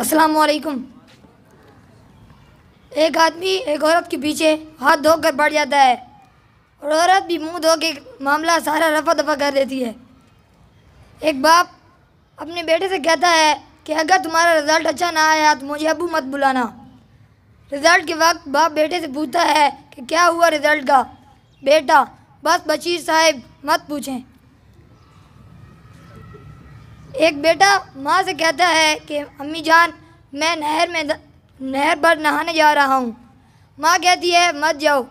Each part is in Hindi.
असलकुम एक आदमी एक औरत के पीछे हाथ धोकर बढ़ जाता है और औरत भी मुंह धो के मामला सारा रफा दफा कर देती है एक बाप अपने बेटे से कहता है कि अगर तुम्हारा रिज़ल्ट अच्छा ना आया तो मुझे अबू मत बुलाना रिज़ल्ट के वक्त बाप बेटे से पूछता है कि क्या हुआ रिज़ल्ट का बेटा बस बशीर साहब मत पूछें एक बेटा माँ से कहता है कि अम्मी जान मैं नहर में नहर पर नहाने जा रहा हूँ माँ कहती है मत जाओ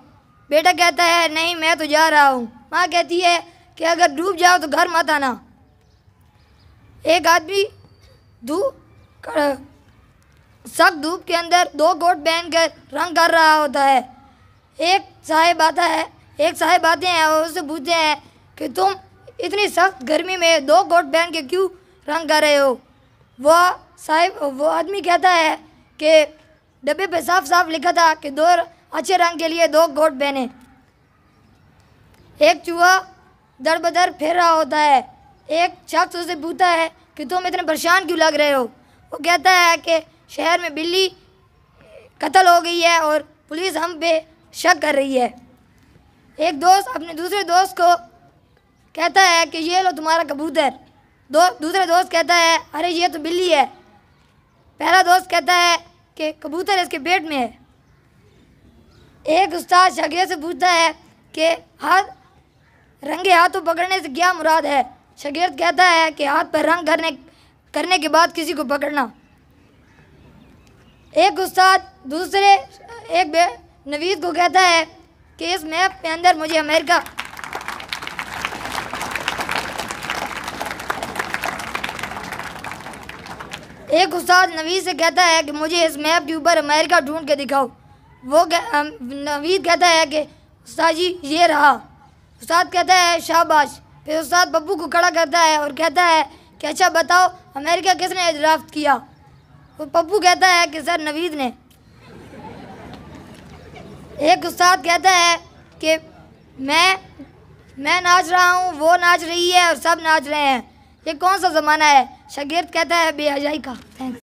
बेटा कहता है नहीं मैं तो जा रहा हूँ माँ कहती है कि अगर डूब जाओ तो घर मत आना एक आदमी धूप सख्त धूप के अंदर दो कोट कर रंग कर रहा होता है एक साहेब आता है एक साहेब आते हैं और उससे पूछते हैं कि तुम इतनी सख्त गर्मी में दो कोट पहन के क्यों रंग कर रहे हो वो साहब वो आदमी कहता है कि डब्बे पे साफ साफ लिखा था कि दो अच्छे रंग के लिए दो गोट पहने एक चूहा दर बदर फिर रहा होता है एक शख्स उसे पूछता है कि तुम इतने परेशान क्यों लग रहे हो वो कहता है कि शहर में बिल्ली कत्ल हो गई है और पुलिस हम पे शक कर रही है एक दोस्त अपने दूसरे दोस्त को कहता है कि ये लो तुम्हारा कबूतर दो दूसरा दोस्त कहता है अरे ये तो बिल्ली है पहला दोस्त कहता है कि कबूतर इसके पेट में है एक उस्ताद शगे से पूछता है कि हाथ रंगे हाथों पकड़ने से क्या मुराद है शगिर्द कहता है कि हाथ पर रंग करने करने के बाद किसी को पकड़ना एक उस्ताद दूसरे एक नवीद को कहता है कि इस मैप के अंदर मुझे अमेरिका एक उस्ताद नवीद से कहता है कि मुझे इस मैप के ऊपर अमेरिका ढूंढ के दिखाओ वो कह, नवीद कहता है कि उस्ताद जी ये रहा उस्ताद कहता है शाबाश फिर उस्ताद बब्बू को खड़ा करता है और कहता है कि अच्छा बताओ अमेरिका किसने ड्राफ्ट किया वो पप्पू कहता है कि सर नवीद ने एक उस्ताद कहता है कि मैं मैं नाच रहा हूँ वो नाच रही है और सब नाच रहे हैं ये कौन सा ज़माना है शगीर्द कहता है बेहजाई का थैंक